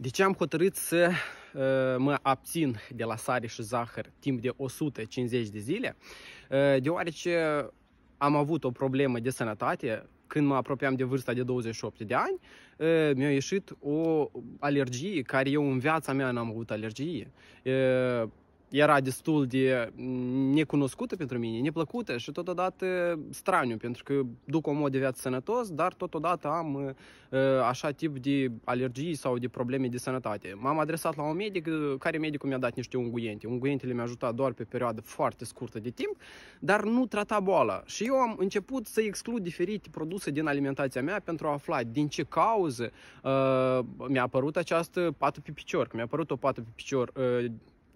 De ce am hotărât să ă, mă abțin de la sare și zahăr timp de 150 de zile? Ă, deoarece am avut o problemă de sănătate când mă apropiam de vârsta de 28 de ani, ă, mi-a ieșit o alergie care eu în viața mea n-am avut alergie era destul de necunoscută pentru mine, neplăcută și totodată straniu, pentru că duc o mod de viață sănătos, dar totodată am așa tip de alergii sau de probleme de sănătate. M-am adresat la un medic care medicul mi-a dat niște unguente. Unguentele mi-au ajutat doar pe perioadă foarte scurtă de timp, dar nu trata boala. Și eu am început să exclud diferite produse din alimentația mea pentru a afla din ce cauză uh, mi-a apărut această pată pe picior, că mi-a apărut o pată pe picior uh,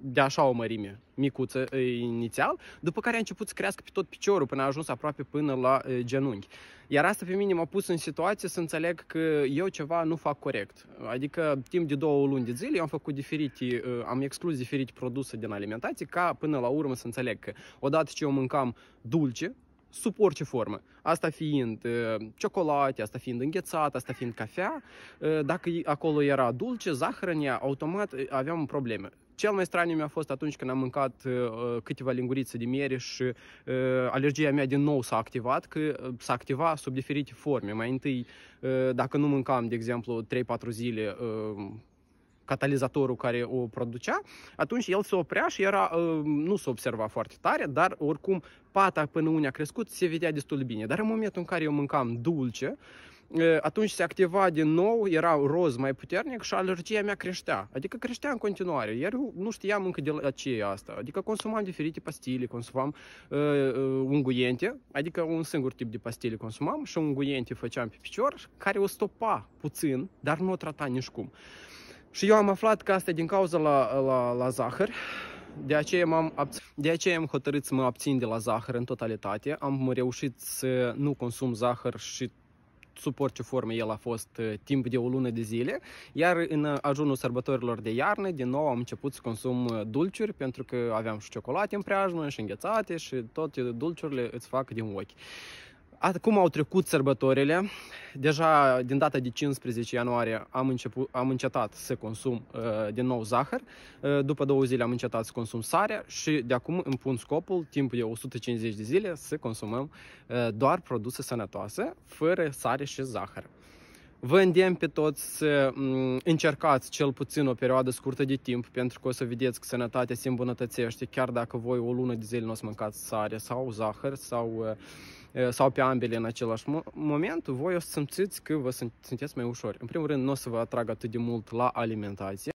de așa o mărime micuță inițial, după care a început să crească pe tot piciorul până a ajuns aproape până la genunchi. Iar asta pe mine m-a pus în situație să înțeleg că eu ceva nu fac corect. Adică timp de două luni de zile eu am făcut diferite, am exclus diferite produse din alimentație ca până la urmă să înțeleg că odată ce eu mâncam dulce, sub orice formă. Asta fiind e, ciocolate, asta fiind înghețat, asta fiind cafea, e, dacă acolo era dulce, zahăr în ea, automat aveam probleme. Cel mai straniu mi-a fost atunci când am mâncat uh, uh, câteva lingurițe de miere și uh, alergia mea din nou s-a activat, că uh, s-a activat sub diferite forme. Mai întâi, uh, dacă nu mâncam, de exemplu, 3-4 zile uh, catalizatorul care o producea, atunci el se oprea și era, uh, nu se observa foarte tare, dar oricum pata până unde a crescut se vedea destul de bine. Dar în momentul în care eu mâncam dulce, uh, Э, atunci se activa din nou, era roz mai puternic și alergia mea creștea. Adică creștea în continuare, iar eu nu știam încă de la ce e asta. Adică consumam diferite pastile, consumam uh, uh, unguiente, adică un singur tip de pastile consumam și unguiente făceam pe picior, care o stopa puțin, dar nu o trata nici cum. Și eu am aflat că asta e din cauza la, la, la zahăr, de aceea, m-am, de aceea am hotărât să mă abțin de la zahăr în totalitate. Am reușit să nu consum zahăr și sub orice formă el a fost uh, timp de o lună de zile, iar în uh, ajunul sărbătorilor de iarnă, din nou am început să consum uh, dulciuri, pentru că aveam și ciocolate în preajmă, și înghețate și toate dulciurile îți fac din ochi. Acum au trecut sărbătorile, deja din data de 15 ianuarie am, început, am încetat să consum uh, din nou zahăr, uh, după două zile am încetat să consum sare și de acum îmi pun scopul, timp de 150 de zile, să consumăm uh, doar produse sănătoase, fără sare și zahăr. Vă îndemn pe toți să mm, încercați cel puțin o perioadă scurtă de timp, pentru că o să vedeți că sănătatea se îmbunătățește, chiar dacă voi o lună de zile nu o să mâncați sare sau zahăr sau uh, sau pe ambele în același moment, voi o să simțiți că vă sunteți mai ușori. În primul rând, nu o să vă atragă atât de mult la alimentație,